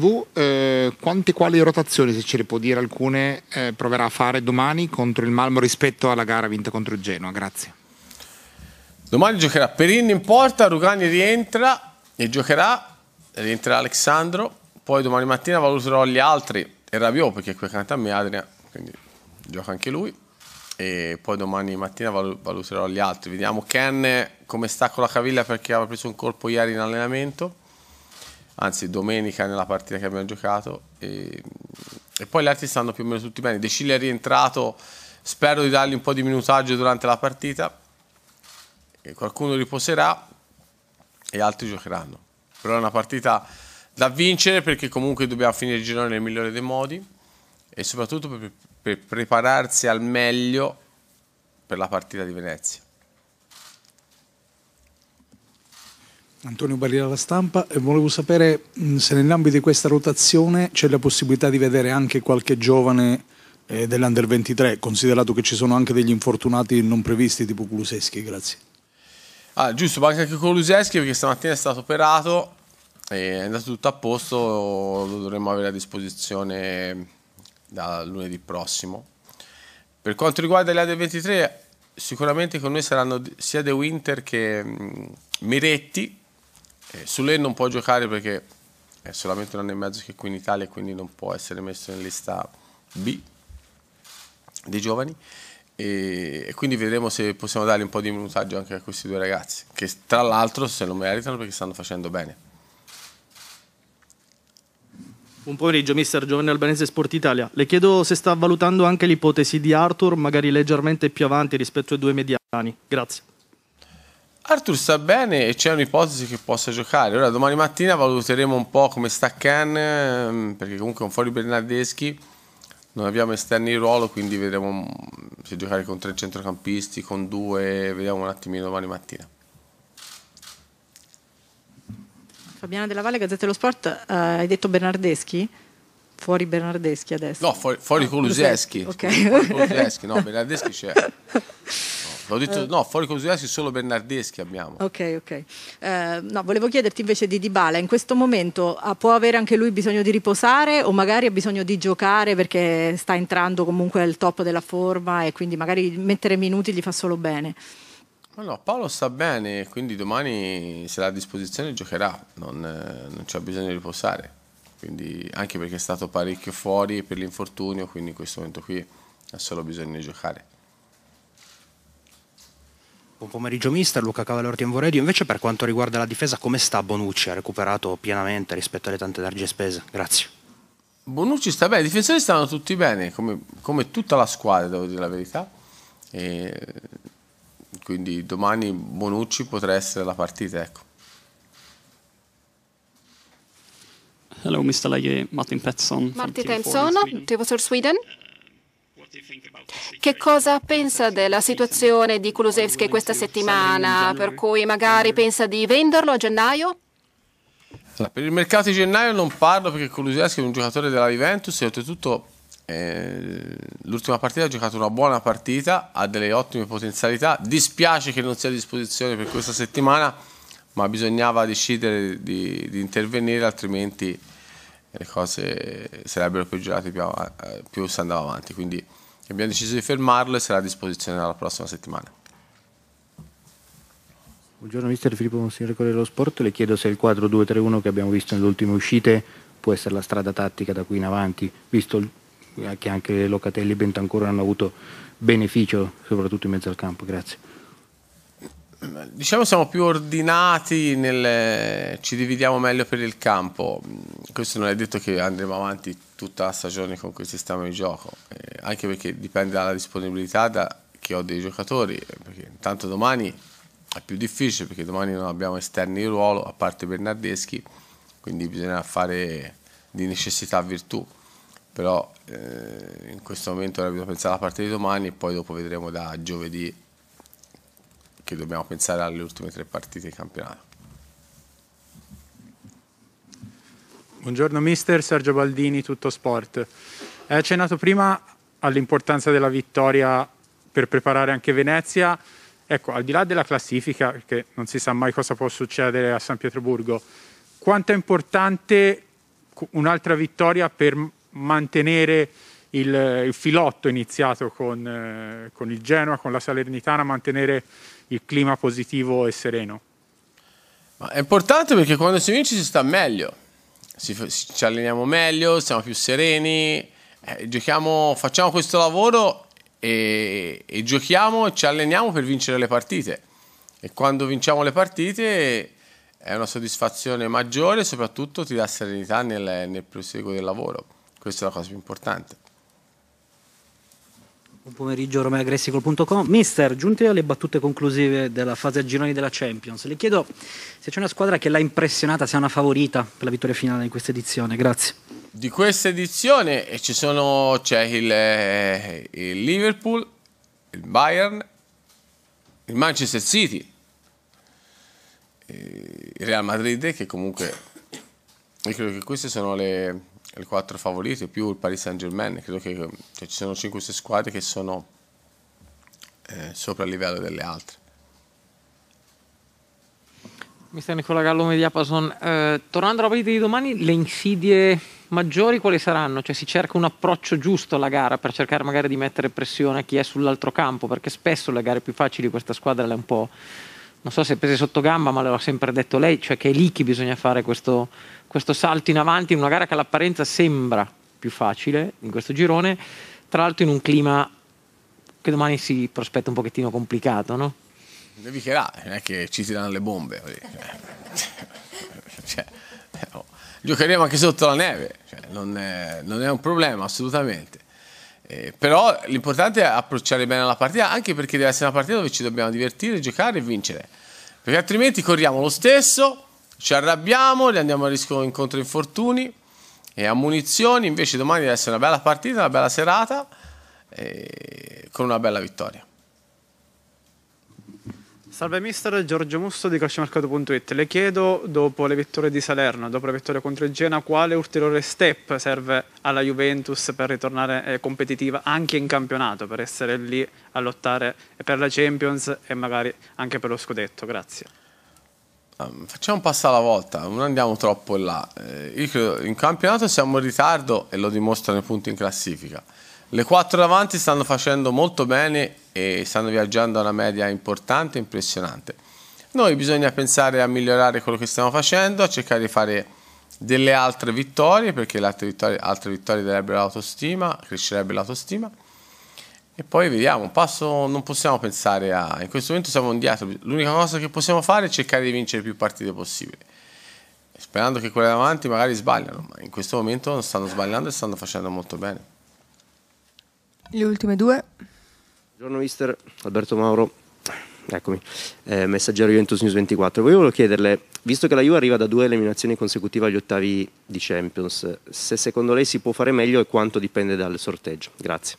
TV, eh, quante quali rotazioni, se ce le può dire alcune, eh, proverà a fare domani contro il Malmo rispetto alla gara vinta contro il Genoa? Grazie. Domani giocherà Perin in porta, Rugani rientra e giocherà, rientrerà Alessandro, poi domani mattina valuterò gli altri e Rabiot perché qui accanto a me Adria, quindi gioca anche lui e poi domani mattina valuterò gli altri. Vediamo Ken come sta con la caviglia perché aveva preso un colpo ieri in allenamento anzi domenica nella partita che abbiamo giocato e, e poi gli altri stanno più o meno tutti bene. De Cille è rientrato, spero di dargli un po' di minutaggio durante la partita, e qualcuno riposerà e altri giocheranno. Però è una partita da vincere perché comunque dobbiamo finire il girone nel migliore dei modi e soprattutto per, per prepararsi al meglio per la partita di Venezia. Antonio Barriera alla stampa volevo sapere se nell'ambito di questa rotazione c'è la possibilità di vedere anche qualche giovane eh, dell'Under 23, considerato che ci sono anche degli infortunati non previsti tipo Kuluseschi, grazie. Ah, giusto, manca anche Kuluseschi perché stamattina è stato operato e è andato tutto a posto, lo dovremmo avere a disposizione da lunedì prossimo. Per quanto riguarda le Under 23, sicuramente con noi saranno sia De Winter che Miretti eh, Sule non può giocare perché è eh, solamente un anno e mezzo che è qui in Italia, quindi non può essere messo in lista B dei giovani. E, e quindi vedremo se possiamo dare un po' di minutaggio anche a questi due ragazzi, che tra l'altro se lo meritano perché stanno facendo bene. Buon pomeriggio, mister Giovanni Albanese Sport Italia. Le chiedo se sta valutando anche l'ipotesi di Arthur, magari leggermente più avanti rispetto ai due mediani. Grazie. Arthur sta bene e c'è un'ipotesi che possa giocare. Ora domani mattina valuteremo un po' come sta Ken, ehm, perché comunque è un fuori Bernardeschi. Non abbiamo esterni in ruolo, quindi vedremo mm, se giocare con tre centrocampisti, con due, vediamo un attimino domani mattina. Fabiana Della Valle, Gazzetta dello Sport, eh, hai detto Bernardeschi? Fuori Bernardeschi adesso? No, fuori, fuori Coluseschi. Ah, ok. Fuori Coluseschi, no, Bernardeschi c'è. L'ho detto, eh. no, fuori considerarsi solo Bernardeschi abbiamo. Ok, ok. Eh, no, volevo chiederti invece di Dybala, in questo momento ah, può avere anche lui bisogno di riposare o magari ha bisogno di giocare perché sta entrando comunque al top della forma e quindi magari mettere minuti gli fa solo bene? Ma no, Paolo sta bene, quindi domani se sarà a disposizione giocherà, non, eh, non c'è bisogno di riposare. Quindi, anche perché è stato parecchio fuori per l'infortunio, quindi in questo momento qui ha solo bisogno di giocare. Buon pomeriggio mister, Luca Cavallo in Voredio. Invece per quanto riguarda la difesa, come sta Bonucci? Ha recuperato pienamente rispetto alle tante energie spese? Grazie. Bonucci sta bene, i difensori stanno tutti bene, come, come tutta la squadra, devo dire la verità. E quindi domani Bonucci potrà essere la partita, ecco. Hello, Mr. Leje, Martin Pettersson. Martin Pettersson, TV for Sweden. Che cosa pensa della situazione di Kulusevski questa settimana, per cui magari pensa di venderlo a gennaio? Cioè, per il mercato di gennaio non parlo perché Kulusevski è un giocatore della Juventus e oltretutto eh, l'ultima partita ha giocato una buona partita, ha delle ottime potenzialità. Dispiace che non sia a disposizione per questa settimana, ma bisognava decidere di, di intervenire altrimenti le cose sarebbero peggiorate più, av- eh, più si andava avanti. Quindi abbiamo deciso di fermarlo e sarà a disposizione la prossima settimana. Buongiorno mister Filippo Monsignore Corriere dello Sport, le chiedo se il quadro 2-3-1 che abbiamo visto nelle ultime uscite può essere la strada tattica da qui in avanti, visto eh, che anche Locatelli e Bentancur hanno avuto beneficio soprattutto in mezzo al campo. Grazie diciamo siamo più ordinati, nel, ci dividiamo meglio per il campo. Questo non è detto che andremo avanti tutta la stagione con quel sistema di gioco, eh, anche perché dipende dalla disponibilità da, che ho dei giocatori, eh, perché intanto domani è più difficile perché domani non abbiamo esterni di ruolo, a parte Bernardeschi, quindi bisogna fare di necessità virtù. Però eh, in questo momento bisogna pensare alla parte di domani e poi dopo vedremo da giovedì che dobbiamo pensare alle ultime tre partite di campionato. Buongiorno mister, Sergio Baldini, Tutto Sport. Hai accennato prima all'importanza della vittoria per preparare anche Venezia. Ecco, al di là della classifica, perché non si sa mai cosa può succedere a San Pietroburgo, quanto è importante un'altra vittoria per mantenere il, il filotto iniziato con, eh, con il Genoa, con la Salernitana, a mantenere il clima positivo e sereno. Ma è importante perché quando si vince si sta meglio, si, ci alleniamo meglio, siamo più sereni, eh, giochiamo, facciamo questo lavoro e, e giochiamo e ci alleniamo per vincere le partite. E quando vinciamo le partite è una soddisfazione maggiore, e soprattutto ti dà serenità nel, nel proseguo del lavoro. Questa è la cosa più importante. Buon pomeriggio, Romeo Agressico.com. Mister, giunti alle battute conclusive della fase a gironi della Champions, le chiedo se c'è una squadra che l'ha impressionata, se è una favorita per la vittoria finale di questa edizione. Grazie. Di questa edizione ci sono, c'è il, eh, il Liverpool, il Bayern, il Manchester City, eh, il Real Madrid, che comunque... Io credo che queste sono le, le quattro favorite più il Paris Saint Germain credo che cioè, ci sono 5-6 squadre che sono eh, sopra il livello delle altre Mister Nicola Gallo Mediapason eh, tornando alla partita di domani le insidie maggiori quali saranno? Cioè si cerca un approccio giusto alla gara per cercare magari di mettere pressione a chi è sull'altro campo perché spesso le gare più facili questa squadra l'è un po' non so se prese sotto gamba, ma l'aveva sempre detto lei, cioè che è lì che bisogna fare questo, questo salto in avanti in una gara che all'apparenza sembra più facile in questo girone, tra l'altro in un clima che domani si prospetta un pochettino complicato, no? Nevicherà, non è che ci si danno le bombe. cioè, no. Eh, oh, giocheremo anche sotto la neve, cioè, non, è, non è un problema assolutamente. Eh, però l'importante è approcciare bene la partita, anche perché deve essere una partita dove ci dobbiamo divertire, giocare e vincere. Perché altrimenti corriamo lo stesso, ci arrabbiamo, li andiamo a rischio incontro infortuni e ammunizioni. Invece domani deve essere una bella partita, una bella serata eh, con una bella vittoria. Salve mister, Giorgio Musso di calciomercato.it. Le chiedo, dopo le vittorie di Salerno, dopo la vittoria contro il Genoa quale ulteriore step serve alla Juventus per ritornare eh, competitiva anche in campionato, per essere lì a lottare per la Champions e magari anche per lo scudetto? Grazie. Um, facciamo un passo alla volta, non andiamo troppo in là. Eh, io credo, in campionato siamo in ritardo e lo dimostrano i punti in classifica. Le quattro davanti stanno facendo molto bene e stanno viaggiando a una media importante e impressionante. Noi bisogna pensare a migliorare quello che stiamo facendo, a cercare di fare delle altre vittorie, perché le altre vittorie, altre vittorie darebbero l'autostima, crescerebbe l'autostima. E poi vediamo, passo non possiamo pensare a... In questo momento siamo indietro, l'unica cosa che possiamo fare è cercare di vincere più partite possibili, sperando che quelle davanti magari sbagliano, ma in questo momento non stanno sbagliando e stanno facendo molto bene. Le ultime due. Buongiorno mister Alberto Mauro, eccomi, eh, messaggero Juventus News 24. Volevo chiederle, visto che la Juve arriva da due eliminazioni consecutive agli ottavi di Champions, se secondo lei si può fare meglio e quanto dipende dal sorteggio? Grazie.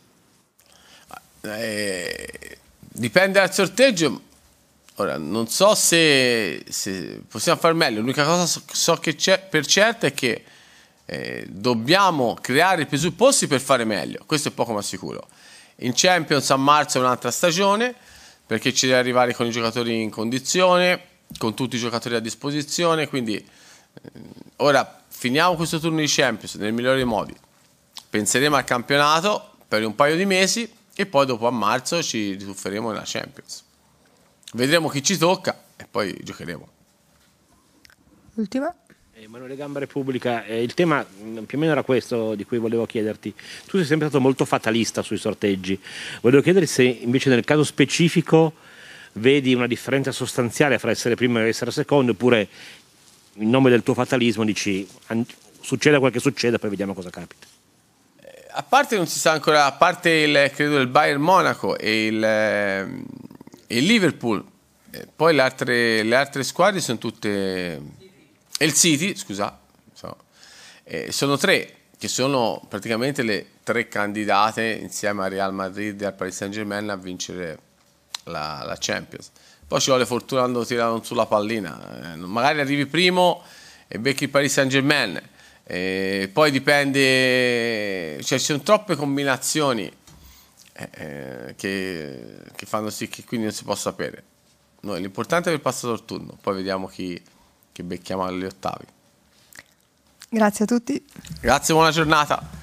Ah, eh, dipende dal sorteggio. Ora, non so se, se possiamo far meglio, l'unica cosa so, so che c'è per certo è che eh, dobbiamo creare i presupposti per fare meglio, questo è poco ma sicuro. In Champions a marzo è un'altra stagione perché ci deve arrivare con i giocatori in condizione, con tutti i giocatori a disposizione, quindi eh, ora finiamo questo turno di Champions nel migliore dei modi. Penseremo al campionato per un paio di mesi e poi dopo a marzo ci ritufferemo nella Champions. Vedremo chi ci tocca e poi giocheremo. Ultima. Emanuele eh, Gamba Repubblica, eh, il tema mm, più o meno era questo di cui volevo chiederti. Tu sei sempre stato molto fatalista sui sorteggi. Volevo chiedere se invece nel caso specifico vedi una differenza sostanziale fra essere primo e essere secondo, oppure in nome del tuo fatalismo dici succeda quel che succeda, poi vediamo cosa capita. Eh, a parte non si sa ancora, a parte il, credo il Bayern Monaco e il, eh, il Liverpool, eh, poi le altre, le altre squadre sono tutte e il City, scusa, so, eh, sono tre che sono praticamente le tre candidate insieme a Real Madrid e al Paris Saint Germain a vincere la, la Champions. Poi ci vuole fortuna quando tirano sulla pallina, eh, magari arrivi primo e becchi il Paris Saint Germain, eh, poi dipende, cioè ci sono troppe combinazioni eh, eh, che, che fanno sì che quindi non si possa sapere. Noi, l'importante è aver passato il turno, poi vediamo chi, che becchiamo agli ottavi. Grazie a tutti. Grazie, buona giornata.